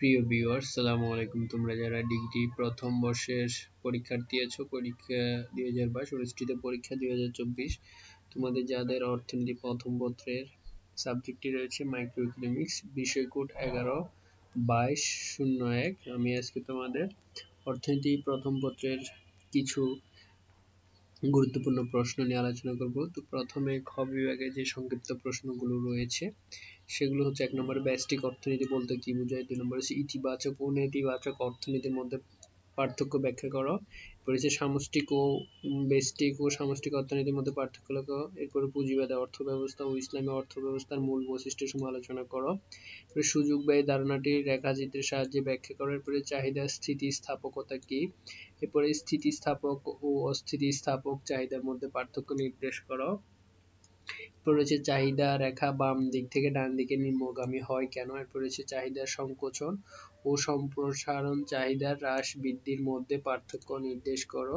প্রিয় ভিউয়ার সালামু আলাইকুম তোমরা যারা ডিগ্রি প্রথম বর্ষের পরীক্ষা দিয়েছো পরীক্ষা দুই হাজার বাইশ অনুষ্ঠিত পরীক্ষা দুই হাজার চব্বিশ তোমাদের যাদের অর্থনীতি প্রথম পত্রের সাবজেক্টটি রয়েছে মাইক্রো ইকোনমিক্স বিষয়কোট এগারো বাইশ শূন্য এক আমি আজকে তোমাদের অর্থনীতি প্রথম পত্রের কিছু গুরুত্বপূর্ণ প্রশ্ন নিয়ে আলোচনা করব তো প্রথমে খ বিভাগে যে সংক্ষিপ্ত প্রশ্নগুলো রয়েছে সেগুলো হচ্ছে এক নম্বরে ব্যষ্টিক অর্থনীতি বলতে কি বোঝায় দুই নম্বরে হচ্ছে ইতিবাচক ও নেতিবাচক অর্থনীতির মধ্যে পার্থক্য ব্যাখ্যা করো এরপর হচ্ছে সামষ্টিক ও ব্যষ্টিক ও সামষ্টিক অর্থনীতির মধ্যে পার্থক্য লেখো এরপরে অর্থ ব্যবস্থা ও ইসলামী অর্থ ব্যবস্থার মূল বৈশিষ্ট্য বৈশিষ্ট্যসমূহ আলোচনা করো এরপরে সুযোগ ব্যয় ধারণাটি রেখাচিত্রের সাহায্যে ব্যাখ্যা করো এরপরে চাহিদা স্থিতিস্থাপকতা কি এরপরে স্থিতিস্থাপক ও অস্থিতিস্থাপক চাহিদার মধ্যে পার্থক্য নির্দেশ করো রয়েছে চাহিদা রেখা বাম দিক থেকে ডান দিকে নিম্নগামী হয় কেন এরপর রয়েছে চাহিদা সংকোচন ও সম্প্রসারণ চাহিদা হ্রাস বৃদ্ধির মধ্যে পার্থক্য নির্দেশ করো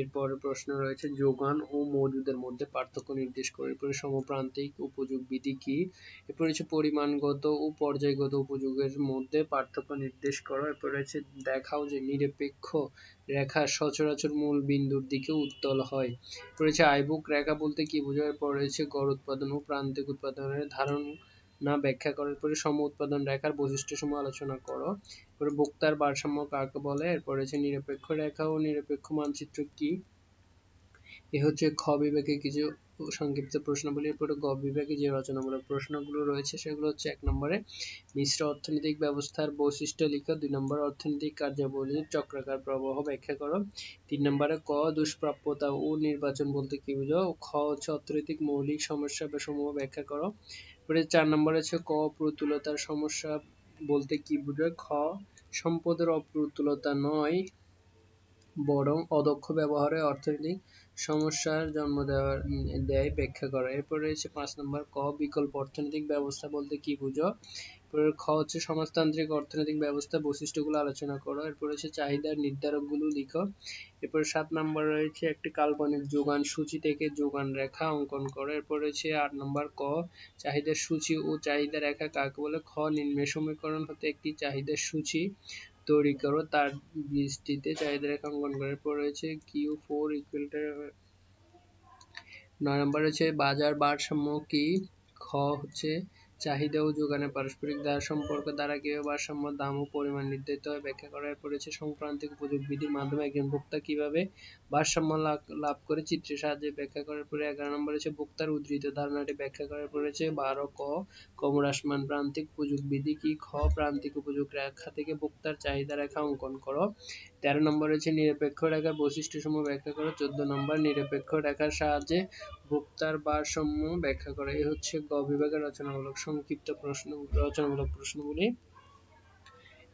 এরপর প্রশ্ন রয়েছে যোগান ও মজুদের মধ্যে পার্থক্য নির্দেশ করে এরপরে সমপ্রান্তিক উপযোগ বিধি কি এরপর রয়েছে পরিমাণগত ও পর্যায়গত উপযোগের মধ্যে পার্থক্য নির্দেশ করো এরপর রয়েছে দেখাও যে নিরপেক্ষ রেখা সচরাচর মূল বিন্দুর দিকে উত্তল হয় এরপর রয়েছে আইবুক রেখা বলতে কি বোঝায় এরপর রয়েছে গড় উৎপাদন ও প্রান্তিক উৎপাদনের ধারণ না ব্যাখ্যা করার পরে সম উৎপাদন রেখার বৈশিষ্ট্যসমূহ আলোচনা করো পরে বক্তার ভারসাম্য কাকে বলে এরপরে হচ্ছে নিরপেক্ষ রেখা ও নিরপেক্ষ মানচিত্র কি এ হচ্ছে খ বিভাগে কিছু সংক্ষিপ্ত প্রশ্নাবলী এরপরে গ বিভাগে যে রচনামূলক প্রশ্নগুলো রয়েছে সেগুলো হচ্ছে এক নম্বরে মিশ্র অর্থনৈতিক ব্যবস্থার বৈশিষ্ট্য লিখো দুই নম্বর অর্থনৈতিক কার্যাবলী চক্রাকার প্রবাহ ব্যাখ্যা করো তিন নম্বরে ক দুষ্প্রাপ্যতা ও নির্বাচন বলতে কি বুঝো খ হচ্ছে অর্থনৈতিক মৌলিক সমস্যা সমূহ ব্যাখ্যা করো পরে চার নম্বর আছে ক প্রতুলতার সমস্যা বলতে কি বোঝায় খ সম্পদের অপ্রতুলতা নয় বরং অদক্ষ ব্যবহারে অর্থনৈতিক সমস্যার জন্ম দেওয়ার দেয় ব্যাখ্যা করা এরপরে রয়েছে পাঁচ নম্বর ক বিকল্প অর্থনৈতিক ব্যবস্থা বলতে কি বুঝো এরপরে খ হচ্ছে সমাজতান্ত্রিক অর্থনৈতিক ব্যবস্থা বৈশিষ্ট্যগুলো আলোচনা করো এরপর হচ্ছে চাহিদার নির্ধারকগুলো লিখো এরপর সাত নম্বর রয়েছে একটি কাল্পনিক যোগান সূচি থেকে যোগান রেখা অঙ্কন করো এরপর রয়েছে আট নম্বর ক চাহিদার সূচি ও চাহিদা রেখা কাকে বলে খ নিম্নে সমীকরণ হতে একটি চাহিদার সূচি তৈরি করো তার বৃষ্টিতে চাহিদা রেখা অঙ্কন করো এরপর রয়েছে কিউ ফোর ইকুয়াল নয় নম্বর হচ্ছে বাজার ভারসাম্য কি খ হচ্ছে চাহিদা ও যোগানের পারস্পরিক সম্পর্ক দ্বারা কিভাবে ভারসাম্য দাম ও পরিমাণ নির্ধারিত হয় ব্যাখ্যা করা পড়েছে সংক্রান্তিক উপযোগ বিধির মাধ্যমে একজন ভোক্তা কিভাবে ভারসাম্য লাভ করে চিত্রের সাহায্যে ব্যাখ্যা করার পরে এগারো নম্বর হচ্ছে ভোক্তার উদ্ধৃত ধারণাটি ব্যাখ্যা করার পড়েছে বারো ক কমরাসমান প্রান্তিক উপযোগ বিধি কি খ প্রান্তিক উপযোগ রেখা থেকে ভোক্তার চাহিদা রেখা অঙ্কন করো তেরো নম্বর হচ্ছে নিরপেক্ষ রেখার বৈশিষ্ট্য সমূহ ব্যাখ্যা করো চোদ্দ নম্বর নিরপেক্ষ রেখার সাহায্যে ভোক্তার ভারসাম্য ব্যাখ্যা করো এই হচ্ছে গ বিভাগের রচনামূলক সংক্ষিপ্ত প্রশ্ন রচনামূলক প্রশ্নগুলি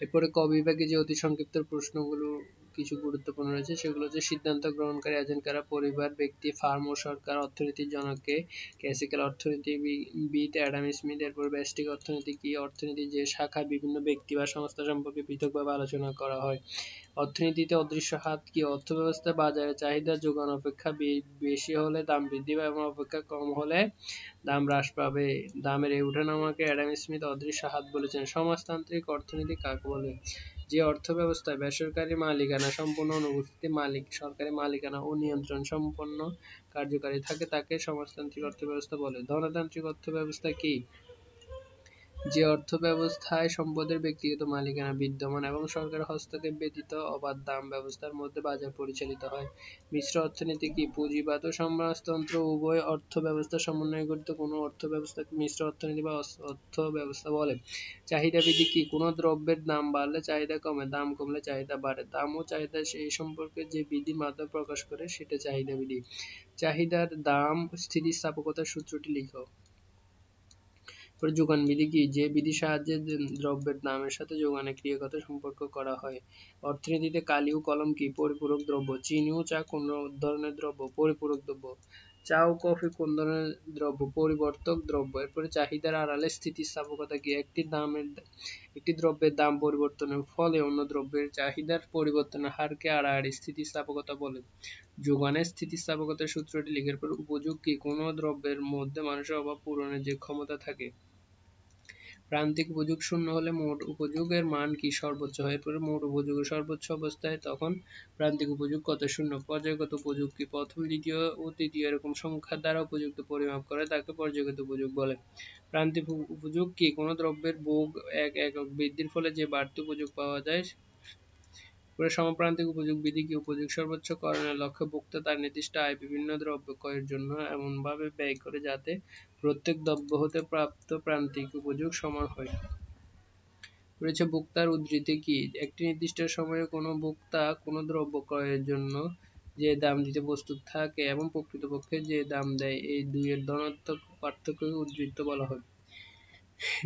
এরপরে ক বিভাগে যে অতি সংক্ষিপ্ত প্রশ্নগুলো কিছু গুরুত্বপূর্ণ রয়েছে সেগুলো হচ্ছে সিদ্ধান্ত গ্রহণকারী এজেন্ট কারা পরিবার ব্যক্তি ফার্ম ও সরকার অর্থনীতির জনকে ক্লাসিক্যাল বিট অ্যাডাম স্মিথ এরপর ব্যষ্টিক অর্থনীতি কি অর্থনীতি যে শাখা বিভিন্ন ব্যক্তি বা সংস্থা সম্পর্কে পৃথকভাবে আলোচনা করা হয় অর্থনীতিতে অদৃশ্য হাত কি অর্থব্যবস্থা বাজারে চাহিদা যোগান অপেক্ষা বেশি হলে দাম বৃদ্ধি পাবে এবং অপেক্ষা কম হলে দাম হ্রাস পাবে দামের এই উঠানামাকে অ্যাডাম স্মিথ অদৃশ্য হাত বলেছেন সমাজতান্ত্রিক অর্থনীতি কাকে বলে যে অর্থ ব্যবস্থা বেসরকারি মালিকানা সম্পূর্ণ অনুপস্থিতি মালিক সরকারি মালিকানা ও নিয়ন্ত্রণ সম্পন্ন কার্যকারী থাকে তাকে সমাজতান্ত্রিক অর্থ ব্যবস্থা বলে ধনতান্ত্রিক অর্থ ব্যবস্থা কি যে অর্থ ব্যবস্থায় সম্পদের ব্যক্তিগত মালিকানা বিদ্যমান এবং সরকারের হস্তক্ষেপ ব্যতীত অবাধ দাম ব্যবস্থার মধ্যে বাজার পরিচালিত হয় মিশ্র অর্থনীতি কি পুঁজিবাদ ও সমাজতন্ত্র উভয় অর্থ অর্থব্যবস্থার সমন্বয়ে গঠিত কোনো অর্থব্যবস্থাকে মিশ্র অর্থনীতি বা অর্থ ব্যবস্থা বলে চাহিদা বৃদ্ধি কি কোনো দ্রব্যের দাম বাড়লে চাহিদা কমে দাম কমলে চাহিদা বাড়ে দাম ও চাহিদা সেই সম্পর্কে যে বিধি মাধ্যমে প্রকাশ করে সেটা চাহিদা বিধি চাহিদার দাম স্থিতিস্থাপকতার সূত্রটি লিখো পরে যোগান বিধি কি যে বিধি সাহায্যে দ্রব্যের দামের সাথে যোগানের ক্রিয়াগত সম্পর্ক করা হয় অর্থনীতিতে কালি ও কলম কি পরিপূরক দ্রব্য চিনি ও চা কোন ধরনের দ্রব্য পরিপূরক দ্রব্য চা ও কফি কোন ধরনের দ্রব্য পরিবর্তক দ্রব্য এরপরে চাহিদার আড়ালে স্থিতিস্থাপকতা কি একটি দামের একটি দ্রব্যের দাম পরিবর্তনের ফলে অন্য দ্রব্যের চাহিদার পরিবর্তনের হারকে আড়াআড়ি স্থিতিস্থাপকতা বলে যোগানের স্থিতিস্থাপকতার সূত্রটি লিখের পর উপযোগ কি কোনো দ্রব্যের মধ্যে মানুষের অভাব পূরণের যে ক্ষমতা থাকে প্রান্তিক উপযোগ শূন্য হলে মোট উপযোগের মান কি সর্বোচ্চ হয়ে পড়ে মোট উপযোগের সর্বোচ্চ অবস্থায় তখন প্রান্তিক উপযোগ কত শূন্য পর্যায়গত উপযোগ কি প্রথম দ্বিতীয় ও তৃতীয় এরকম সংখ্যা দ্বারা উপযুক্ত পরিমাপ করে তাকে পর্যায়গত উপযোগ বলে প্রান্তিক উপযোগ কি কোনো দ্রব্যের ভোগ এক একক বৃদ্ধির ফলে যে বাড়তি উপযোগ পাওয়া যায় পরে সমপ্রান্তিক উপযোগ বিধি কি উপযোগ সর্বোচ্চ করণের লক্ষ্যে ভোক্তা তার নির্দিষ্ট আয় বিভিন্ন দ্রব্য ক্রয়ের জন্য এমনভাবে ব্যয় করে যাতে প্রত্যেক দ্রব্য হতে প্রাপ্ত প্রান্তিক উপযোগ সমান হয় রয়েছে ভোক্তার উদ্ধৃতি কি একটি নির্দিষ্ট সময়ে কোনো ভোক্তা কোনো দ্রব্য ক্রয়ের জন্য যে দাম দিতে প্রস্তুত থাকে এবং প্রকৃতপক্ষে যে দাম দেয় এই দুইয়ের ধনাত্মক পার্থক্যকে উদ্ধৃত বলা হয়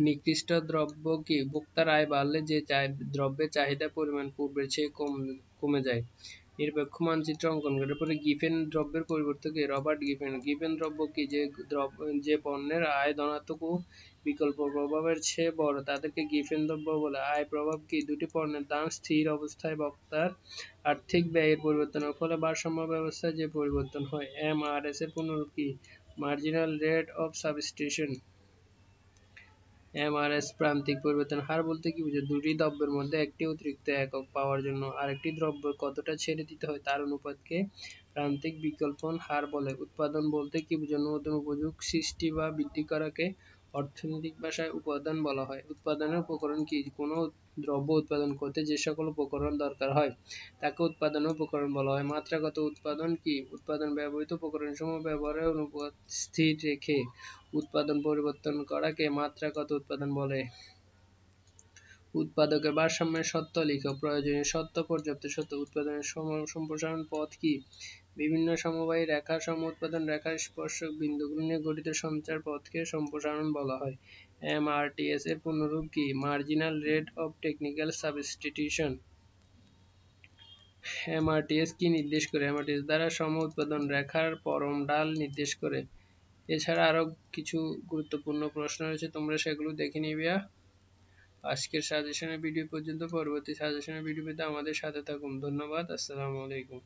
নিকৃষ্ট দ্রব্য কি ভোক্তার আয় বাড়লে যে দ্রব্যের চাহিদা পরিমাণ পূর্বের চেয়ে কম কমে যায় নিরপেক্ষ মানচিত্র অঙ্কন করে পরে গিফেন দ্রব্যের পরিবর্তকে রবার্ট গিফেন গিফেন দ্রব্য কি যে দ্রব্য যে পণ্যের আয় ধনাত্মক ও বিকল্প প্রভাবের চেয়ে বড় তাদেরকে গিফেন দ্রব্য বলে আয় প্রভাব কি দুটি পণ্যের দাম স্থির অবস্থায় বক্তার আর্থিক ব্যয়ের পরিবর্তনের ফলে ভারসাম্য ব্যবস্থায় যে পরিবর্তন হয় এম আর এস এর পুনরূপ কি marginal rate of substitution MRS প্রান্তিক পরিবর্তন হার বলতে কি বুঝে দুটি দ্রব্যের মধ্যে একটি অতিরিক্ত একক পাওয়ার জন্য আরেকটি দ্রব্য কতটা ছেড়ে দিতে হয় তার অনুপাতকে প্রান্তিক বিকল্পন হার বলে উৎপাদন বলতে কি বুঝে নতুন উপযোগ সৃষ্টি বা বৃদ্ধি করাকে অর্থনৈতিক ভাষায় উপাদান বলা হয় উৎপাদনের উপকরণ কি কোনো দ্রব্য উৎপাদন করতে যে সকল উপকরণ দরকার হয় তাকে উৎপাদন উপকরণ বলা হয় মাত্রাগত উৎপাদন কি উৎপাদন ব্যবহৃত উপকরণ সমূহ ব্যবহারের অনুপাত স্থির রেখে উৎপাদন পরিবর্তন করাকে মাত্রাগত উৎপাদন বলে উৎপাদকের ভারসাম্যের সত্য লিখ প্রয়োজনীয় সত্য পর্যাপ্ত সত্য উৎপাদনের সম্প্রসারণ পথ কি বিভিন্ন সমবায় রেখা সমউৎপাদন রেখার স্পর্শক বিন্দুগুলো নিয়ে গঠিত সঞ্চার পথকে সম্প্রসারণ বলা হয় এমআরটিএস এর পূর্ণরূপ কি marginal rate of technical substitution MRTS কি নির্দেশ করে এমআরটিএস দ্বারা সম উৎপাদন রেখার পরম ডাল নির্দেশ করে এছাড়া আরো কিছু গুরুত্বপূর্ণ প্রশ্ন রয়েছে তোমরা সেগুলো দেখে নিবিয়া আজকের সাজেশনের ভিডিও পর্যন্ত পরবর্তী সাজেশনের ভিডিও পেতে আমাদের সাথে থাকুন ধন্যবাদ আসসালামু আলাইকুম